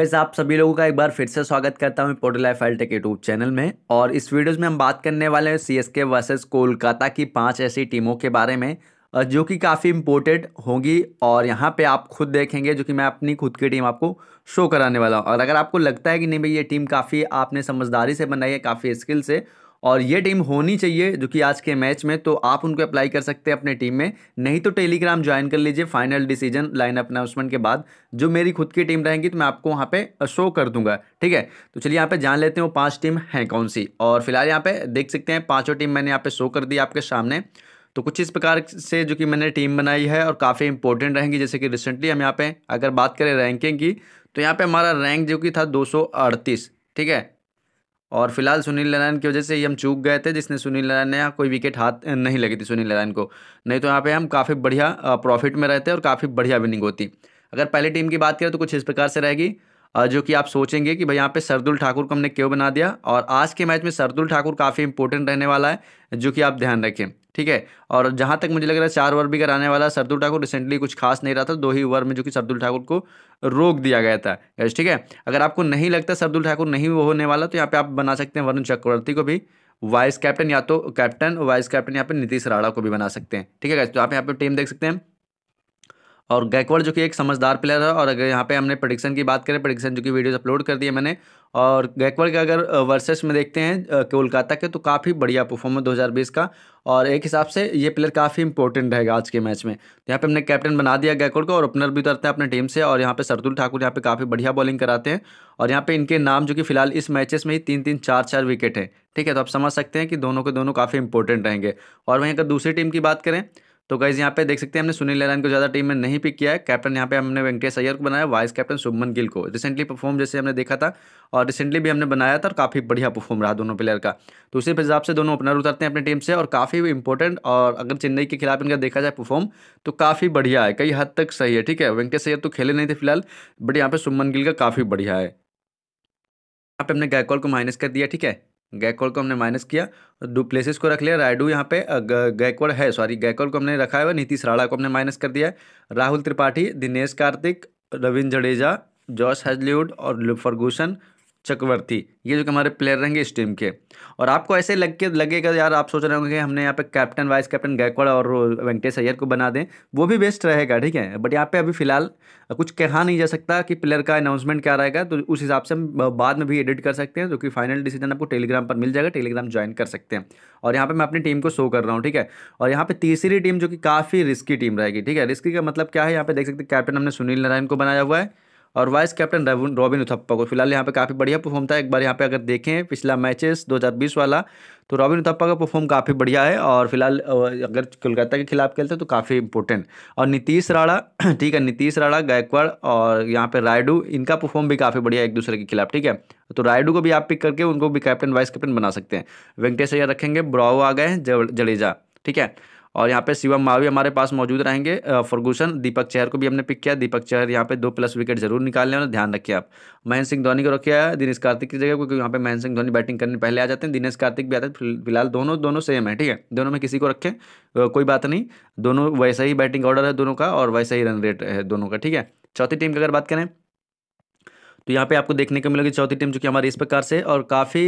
वैसे आप सभी लोगों का एक बार फिर से स्वागत करता हूँ portal F L tech YouTube channel में और इस वीडियोस में हम बात करने वाले हैं C S K versus Kolkata की पांच ऐसी टीमों के बारे में जो कि काफ़ी इम्पोर्टेंट होगी और यहाँ पे आप खुद देखेंगे जो कि मैं अपनी खुद की टीम आपको शो कराने वाला हूँ और अगर आपको लगता है कि नहीं भाई ये टीम काफ़ी आपने समझदारी से बनाई है काफ़ी स्किल से और ये टीम होनी चाहिए जो कि आज के मैच में तो आप उनको अप्लाई कर सकते हैं अपने टीम में नहीं तो टेलीग्राम ज्वाइन कर लीजिए फाइनल डिसीजन लाइन अनाउंसमेंट के बाद जो मेरी खुद की टीम रहेंगी तो मैं आपको वहाँ पे शो कर दूंगा ठीक है तो चलिए यहाँ पे जान लेते हैं वो पाँच टीम हैं कौन सी और फिलहाल यहाँ पे देख सकते हैं पाँचों टीम मैंने यहाँ पे शो कर दी आपके सामने तो कुछ इस प्रकार से जो कि मैंने टीम बनाई है और काफ़ी इंपॉर्टेंट रहेंगी जैसे कि रिसेंटली हम यहाँ पे अगर बात करें रैंकिंग की तो यहाँ पे हमारा रैंक जो कि था दो ठीक है और फिलहाल सुनील नारायण की वजह से ही हम चूक गए थे जिसने सुनील नारायण ने यहाँ कोई विकेट हाथ नहीं लगी थी सुनील नारायण को नहीं तो यहाँ पे हम काफ़ी बढ़िया प्रॉफिट में रहते और काफ़ी बढ़िया विनिंग होती अगर पहली टीम की बात करें तो कुछ इस प्रकार से रहेगी जो कि आप सोचेंगे कि भाई यहाँ पे सरदुल ठाकुर को हमने क्यों बना दिया और आज के मैच में सरदुल ठाकुर काफ़ी इंपॉर्टेंट रहने वाला है जो कि आप ध्यान रखें ठीक है और जहाँ तक मुझे लग रहा है चार ओवर भी कराने वाला सरदुल ठाकुर रिसेंटली कुछ खास नहीं रहा था दो ही ओवर में जो कि सरदुल ठाकुर को रोक दिया गया था गैस ठीक है अगर आपको नहीं लगता सरदुल ठाकुर नहीं वो होने वाला तो यहाँ पर आप बना सकते हैं वरुण चक्रवर्ती को भी वाइस कैप्टन या तो कैप्टन वाइस कैप्टन यहाँ पे नीतीश राणा को भी बना सकते हैं ठीक है तो आप यहाँ पे टीम देख सकते हैं और गैकवर्ड जो कि एक समझदार प्लेयर है और अगर यहाँ पे हमने प्रडिक्शन की बात करें प्रडिक्शन जो कि वीडियोस अपलोड कर दिए मैंने और गैकवर्ड के अगर वर्सेस में देखते हैं कोलकाता के तो काफ़ी बढ़िया परफॉर्मेंस 2020 का और एक हिसाब से ये प्लेयर काफ़ी इंपॉर्टेंट रहेगा आज के मैच में तो यहाँ पर हमने कैप्टन बना दिया गैकवर्ड को और ओपनर भी उतरते हैं अपने टीम से और यहाँ पर सरदुल ठाकुर यहाँ पर काफ़ी बढ़िया बॉलिंग कराते हैं और यहाँ पर इनके नाम जो कि फिलहाल इस मैचेस में ही तीन तीन चार चार विकेट हैं ठीक है तो आप समझ सकते हैं कि दोनों के दोनों काफ़ी इंपॉर्टेंट रहेंगे और वहीं अगर दूसरी टीम की बात करें तो गाइज यहाँ पे देख सकते हैं हमने सुनील नारायण को ज़्यादा टीम में नहीं पिक किया है कैप्टन यहाँ पे हमने वेंकटेश अय्यर को बनाया वाइस कैप्टन शुभमन गिल को रिसेंटली परफॉर्म जैसे हमने देखा था और रिसेंटली भी हमने बनाया था और काफ़ी बढ़िया परफॉर्म रहा दोनों प्लेयर का तो उसी हिसाब से दोनों ओपनर उतरते हैं अपनी टीम से और काफ़ी इंपॉर्टेंट और अगर चेन्नई के खिलाफ इनका देखा जाए परफॉर्म तो काफ़ी बढ़िया है कई हद तक सही है ठीक है वेंकटेश अय्यर तो खेले नहीं थे फिलहाल बट यहाँ पर शुभमन गिल का काफ़ी बढ़िया है यहाँ पे हमने गायकॉल को माइनस कर दिया ठीक है गैकवर्ड को हमने माइनस किया प्लेसेस को रख लिया रायडू यहाँ पे गैकवर्ड है सॉरी गैकवर्ड को हमने रखा हुआ नीतीश राणा को हमने माइनस कर दिया है राहुल त्रिपाठी दिनेश कार्तिक रविंद्र जडेजा जॉस हेजलीवुड और फरगूसन चक्रवर्ती ये जो कि हमारे प्लेयर रहेंगे इस टीम के और आपको ऐसे लग के लगेगा यार आप सोच रहे होंगे कि हमने यहाँ पे कैप्टन वाइस कैप्टन गायकवाड़ और वेंकटेश अय्यर को बना दें वो भी बेस्ट रहेगा ठीक है बट यहाँ पे अभी फिलहाल कुछ कहा नहीं जा सकता कि प्लेयर का अनाउंसमेंट क्या रहेगा तो उस हिसाब से हम बाद में भी एडिट कर सकते हैं जो कि फाइनल डिसीजन आपको टेलीग्राम पर मिल जाएगा टेलीग्राम ज्वाइन कर सकते हैं और यहाँ पर मैं अपनी टीम को शो कर रहा हूँ ठीक है और यहाँ पर तीसरी टीम जो कि काफ़ी रिस्की टीम रहेगी ठीक है रिस्की का मतलब क्या है यहाँ पर देख सकते हैं कैप्टन हमने सुनील नारायण को बनाया हुआ है और वाइस कैप्टन रॉबिन उथप्पा को फिलहाल यहाँ पे काफ़ी बढ़िया परफॉर्म था एक बार यहाँ पे अगर देखें पिछला मैचेस 2020 वाला तो रॉबिन उथप्पा का परफॉर्म काफ़ी बढ़िया है और फिलहाल अगर कोलकाता के खिलाफ खेलते तो काफ़ी इंपॉर्टेंट और नीतीश राणा ठीक है नीतीश राणा गायकवाड़ और यहाँ पर रायडू इनका परफॉर्म भी काफ़ी बढ़िया है एक दूसरे के खिलाफ ठीक है तो रायडू को भी आप पिक करके उनको भी कैप्टन वाइस कैप्टन बना सकते हैं वेंकटेश अय्यर रखेंगे ब्रावो आ गए जडेजा ठीक है और यहाँ पे शिवम मावी हमारे पास मौजूद रहेंगे फर्गूसन दीपक चहर को भी हमने पिक किया दीपक चहर यहाँ पे दो प्लस विकेट जरूर निकालने और ध्यान रखिए आप महेंद्र सिंह धोनी को रखिए दिनेश कार्तिक की जगह क्योंकि यहाँ पे महेंद्र सिंह धोनी बैटिंग करने पहले आ जाते हैं दिनेश कार्तिक भी आते हैं फिलहाल दोनों दोनों सेम है ठीक है दोनों में किसी को रखें कोई बात नहीं दोनों वैसा ही बैटिंग ऑर्डर है दोनों का और वैसा ही रन रेट है दोनों का ठीक है चौथी टीम की अगर बात करें तो यहाँ पे आपको देखने को मिलेगी चौथी टीम जो कि हमारी इस प्रकार से और काफ़ी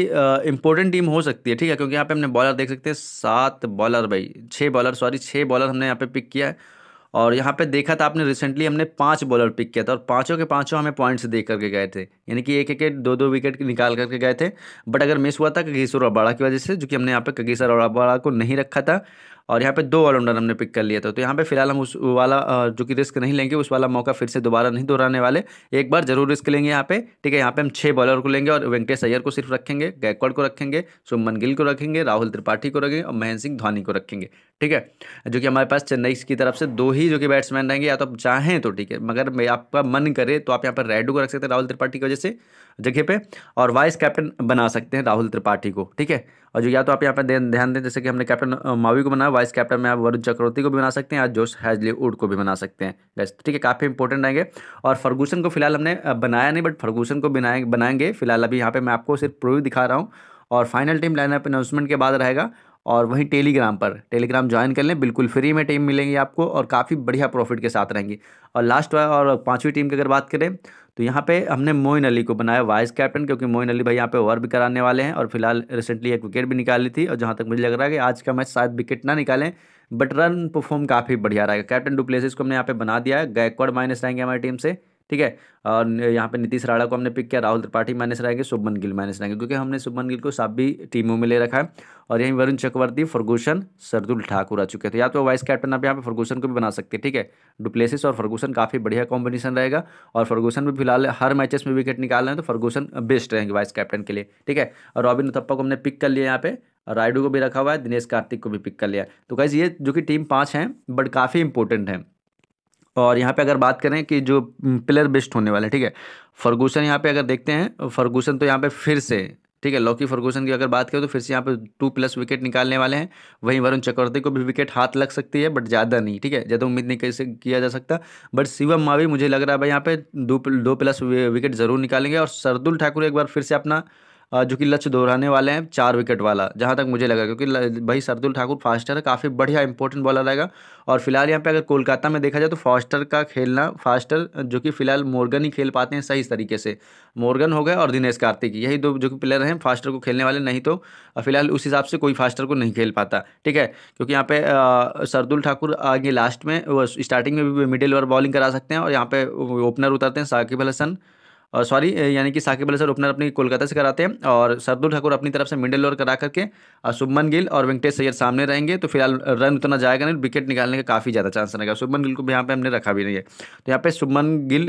इंपॉर्टेंट टीम हो सकती है ठीक है क्योंकि यहाँ पे हमने बॉलर देख सकते हैं सात बॉलर भाई छः बॉलर सॉरी छः बॉलर हमने यहाँ पे पिक किया है और यहाँ पे देखा था आपने रिसेंटली हमने पाँच बॉलर पिक किया था और पाँचों के पांचों हमें पॉइंट्स दे करके गए थे यानी कि एक एक दो दो विकेट निकाल करके गए थे बट अगर मिस हुआ था कगीसर अबाड़ा की वजह से जो कि हमने यहाँ पर कगीसर अबाड़ा को नहीं रखा था और यहाँ पे दो ऑलराउंडर हमने पिक कर लिया था तो यहाँ पे फिलहाल हम उस वाला जो कि रिस्क नहीं लेंगे उस वाला मौका फिर से दोबारा नहीं दोहराने वाले एक बार जरूर रिस्क लेंगे यहाँ पे ठीक है यहाँ पे हम छः बॉलर को लेंगे और वेंकटेश अय्यर को सिर्फ रखेंगे गायकवाड़ को रखेंगे सुमन गिल को रखेंगे राहुल त्रिपाठी को रखेंगे और महेंद्र सिंह धोनी को रखेंगे ठीक है जो कि हमारे पास चेन्नई की तरफ से दो ही जो कि बैट्समैन रहेंगे या तो आप चाहें तो ठीक है मगर आपका मन करे तो आप यहाँ पर रेडू को रख सकते हैं राहुल त्रिपाठी की वजह से जगह पे और वाइस कैप्टन बना सकते हैं राहुल त्रिपाठी को ठीक है और जो या तो आप यहाँ पर ध्यान दें जैसे कि हमने कैप्टन मावी को बनाया वाइस कैप्टन में आप वरुण चक्रवर्ती को भी बना सकते हैं आज जोश हैजली उड को भी बना सकते हैं गैस ठीक है काफ़ी इंपॉर्टेंट आएंगे और फर्गूसन को फिलहाल हमने बनाया नहीं बट फर्गूसन को बनाए बनाएंगे फिलहाल अभी यहाँ पर मैं आपको सिर्फ प्रूव दिखा रहा हूँ और फाइनल टीम लाइनअप अनाउंसमेंट के बाद रहेगा और वहीं टेलीग्राम पर टेलीग्राम ज्वाइन कर लें बिल्कुल फ्री में टीम मिलेंगी आपको और काफ़ी बढ़िया प्रॉफिट के साथ रहेंगी और लास्ट और पाँचवीं टीम की अगर बात करें तो यहाँ पे हमने मोइन अली को बनाया वाइस कैप्टन क्योंकि मोइन अली भाई यहाँ पे ओवर भी कराने वाले हैं और फिलहाल रिसेंटली एक विकेट भी निकाली थी और जहाँ तक मुझे लग रहा है कि आज का मैच शायद विकेट ना निकालें बट रन परफॉर्म काफ़ी बढ़िया रहेगा कैप्टन डुप्लेसिस को हमने यहाँ पर बना दिया है गैकवर्ड माइनस रहेंगे हमारी टीम से ठीक है और यहाँ पे नीतीश राणा को हमने पिक किया राहुल त्रिपाठी माइनस रहेंगे शुभमन गिल माइनस रहेंगे क्योंकि हमने शुभमन गिल को सभी टीमों में ले रखा है और यहीं वरुण चक्रवर्ती फर्गूसन सरदुल ठाकुर आ चुके थे तो या तो वाइस कैप्टन आप यहाँ पे फर्गूसन को भी बना सकते हैं ठीक है डुप्लेसिस और फर्गूसन काफ़ी बढ़िया कॉम्बिनेशन रहेगा और फर्गूसन भी फिलहाल हर मैचेस में विकेट निकाल रहे हैं तो फर्गूसन बेस्ट रहेंगे वाइस कैप्टन के लिए ठीक है और रॉबिन उथप्पा को हमने पिक कर लिया यहाँ पे और रायडू को भी रखा हुआ है दिनेश कार्तिक को भी पिक कर लिया तो कैसे ये जो कि टीम पाँच हैं बट काफ़ी इंपॉर्टेंट हैं और यहाँ पे अगर बात करें कि जो प्लेयर बेस्ट होने वाला है ठीक है फर्गूसन यहाँ पे अगर देखते हैं फर्गूसन तो यहाँ पे फिर से ठीक है लॉकी फर्गूसन की अगर बात करें तो फिर से यहाँ पे टू प्लस विकेट निकालने वाले हैं वहीं वरुण चक्रवर्ती को भी विकेट हाथ लग सकती है बट ज़्यादा नहीं ठीक है ज़्यादा उम्मीद नहीं कैसे किया जा सकता बट शिवम मावी मुझे लग रहा है भाई यहाँ पे दो दो प्लस विकेट ज़रूर निकालेंगे और सरदुल ठाकुर एक बार फिर से अपना जो कि लक्ष्य दोहराने वाले हैं चार विकेट वाला जहाँ तक मुझे लगा क्योंकि भाई सरदुल ठाकुर फास्टर है काफ़ी बढ़िया इंपॉर्टेंट बॉलर रहेगा और फिलहाल यहाँ पे अगर कोलकाता में देखा जाए तो फास्टर का खेलना फास्टर जो कि फिलहाल मोर्गन ही खेल पाते हैं सही तरीके से मोर्गन हो गए और दिनेश कार्तिक यही दो जो कि प्लेयर हैं फास्टर को खेलने वाले नहीं तो फिलहाल उस हिसाब से कोई फास्टर को नहीं खेल पाता ठीक है क्योंकि यहाँ पे सरदुल ठाकुर आगे लास्ट में स्टार्टिंग में भी मिडिल ओवर बॉलिंग करा सकते हैं और यहाँ पे ओपनर उतरते हैं साकिब अल हसन सॉरी यानी कि साकिब अली सर ओपनर अपनी कोलकाता से कराते हैं और सरदुल ठाकुर अपनी तरफ से मिडिल ओवर करा करके शुभमन गिल और वेंकटेश सैयर सामने रहेंगे तो फिलहाल रन उतना जाएगा नहीं विकेट निकालने का काफ़ी ज़्यादा चांस रहेगा शुभमन गिल को भी यहाँ पर हमने रखा भी नहीं है तो यहाँ पर शुभमन गिल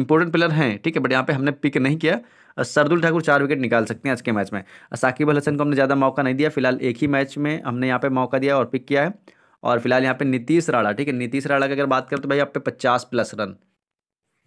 इंपॉर्टेंट प्लेयर हैं ठीक है बट यहाँ पर हमने पिक नहीं किया सरदुल ठाकुर चार विकेट निकाल सकते हैं आज के मैच में साकिब अल हसन को हमने ज़्यादा मौका नहीं दिया फिलहाल एक ही मैच में हमने यहाँ पर मौका दिया और पिक किया है और फिलहाल यहाँ पे नीतीश राणा ठीक है नीतीश राणा की अगर बात करें तो भाई यहाँ पे पचास प्लस रन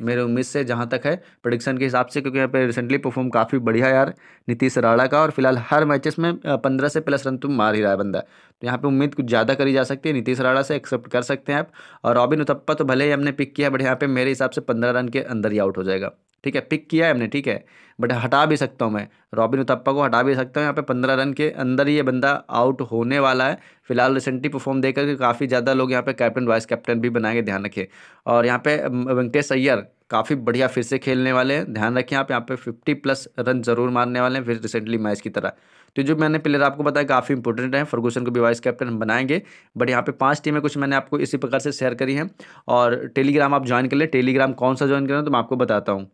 मेरे उम्मीद से जहाँ तक है प्रोडिक्शन के हिसाब से क्योंकि यहाँ पे रिसेंटली परफॉर्म काफ़ी बढ़िया यार नीतीश राणा का और फिलहाल हर मैचेस में पंद्रह से प्लस रन तो मार ही रहा है बंदा तो यहाँ पे उम्मीद कुछ ज़्यादा करी जा सकती है नीतीश राणा से एक्सेप्ट कर सकते हैं आप और रॉबिन उथप्पा तो भले ही हमने पिक किया बट यहाँ पर मेरे हिसाब से पंद्रह रन के अंदर ही आउट हो जाएगा ठीक है पिक किया है हमने ठीक है बट हटा भी सकता हूँ मैं रॉबिन उत्थप्पा को हटा भी सकता हूँ यहाँ पे पंद्रह रन के अंदर ही ये बंदा आउट होने वाला है फिलहाल रिसेंटली परफॉर्म देख करके काफ़ी ज़्यादा लोग यहाँ पे कैप्टन वाइस कैप्टन भी बनाएंगे ध्यान रखें और यहाँ पे वेंकटेश अय्यर काफ़ी बढ़िया फिर से खेलने वाले हैं ध्यान रखें आप यहाँ पे फिफ्टी प्लस रन जरूर मारने वाले हैं फिर रिसेंटली मैच की तरह तो जो मैंने प्लेयर आपको बताया काफ़ी इंपॉर्टेंट है फर्गूसन को भी वाइस कैप्टन बनाएंगे बट यहाँ पे पांच टीमें कुछ मैंने आपको इसी प्रकार से शेयर करी हैं और टेलीग्राम आप ज्वाइन कर लें टेलीग्राम कौन सा ज्वाइन करें तो मैं आपको बताता हूँ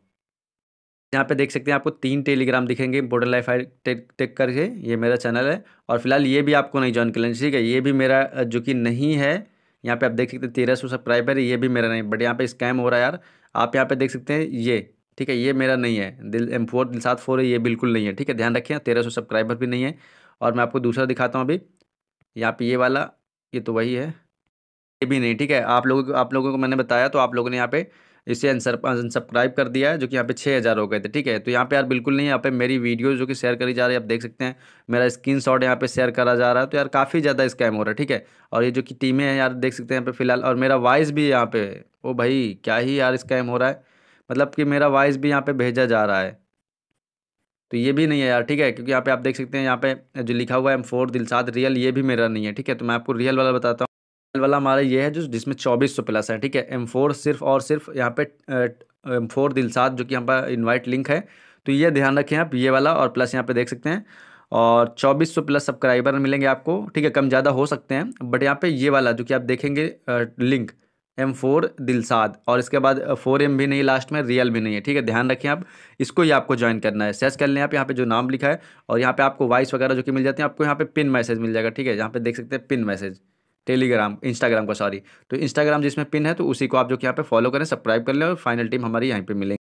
यहाँ पे देख सकते हैं आपको तीन टेलीग्राम दिखेंगे border life I tech tech करके ये मेरा चैनल है और फिलहाल ये भी आपको नहीं ज्वाइन कर लेना ठीक है ये भी मेरा जो कि नहीं है यहाँ पे आप देख सकते हैं तेरह सौ सब्सक्राइबर ये भी मेरा नहीं बट यहाँ पे स्कैम हो रहा है यार आप यहाँ पे देख सकते हैं ये ठीक है ये मेरा नहीं है दिल एम फोर सात फोर है ये बिल्कुल नहीं है ठीक है ध्यान रखें तेरह सौ सब्सक्राइबर भी नहीं है और मैं आपको दूसरा दिखाता हूँ अभी यहाँ पे ये वाला ये तो वही है ये भी नहीं ठीक है आप लोगों को आप लोगों को मैंने बताया तो आप लोगों ने यहाँ पे इसे अनसब्सक्राइब कर दिया है जो कि यहाँ पे छः हज़ार हो गए थे ठीक है तो यहाँ पे यार बिल्कुल नहीं यहाँ पे मेरी वीडियो जो कि शेयर करी जा रही है आप देख सकते हैं मेरा स्क्रीन शॉट यहाँ पे शेयर करा जा रहा है तो यार काफ़ी ज़्यादा स्कैम हो रहा है ठीक है और ये जो कि टीमें हैं यार देख सकते हैं यहाँ पे फिलहाल और मेरा वॉइस भी यहाँ पे ओ भाई क्या ही यार स्कैम हो रहा है मतलब कि मेरा वॉइस भी यहाँ पर भेजा जा रहा है तो ये भी नहीं है यार ठीक है क्योंकि यहाँ पे आप देख सकते हैं यहाँ पे जो लिखा हुआ है एम फोर दिलसाद रियल ये भी मेरा नहीं है ठीक है तो मैं आपको रियल वाला बताता हूँ वाला हमारा ये है जो जिसमें चौबीस सौ प्लस है ठीक है एम फोर सिर्फ और सिर्फ यहाँ पे एम फोर दिलसाद जो कि यहाँ पर इन्वाइट लिंक है तो ये ध्यान रखें आप ये वाला और प्लस यहाँ पे देख सकते हैं और चौबीस सौ प्लस सब्सक्राइबर मिलेंगे आपको ठीक है कम ज़्यादा हो सकते हैं बट यहाँ पे ये वाला जो कि आप देखेंगे लिंक एम फोर दिलसाद और इसके बाद फोर एम भी नहीं लास्ट में रियल भी नहीं है ठीक है ध्यान रखें आप इसको ही आपको ज्वाइन करना है सर्च कर लें आप यहाँ पे जो नाम लिखा है और यहाँ पे आपको वॉइस वगैरह जो कि मिल जाती है आपको यहाँ पे पिन मैसेज मिल जाएगा ठीक है यहाँ पे देख सकते हैं पिन मैसेज टेलीग्राम इंस्टाग्राम का सॉरी तो इंस्टाग्राम जिसमें पिन है तो उसी को आप जो कि यहाँ पे फॉलो करें सब्सक्राइब कर लें और फाइनल टीम हमारी यहीं पे मिलेंगे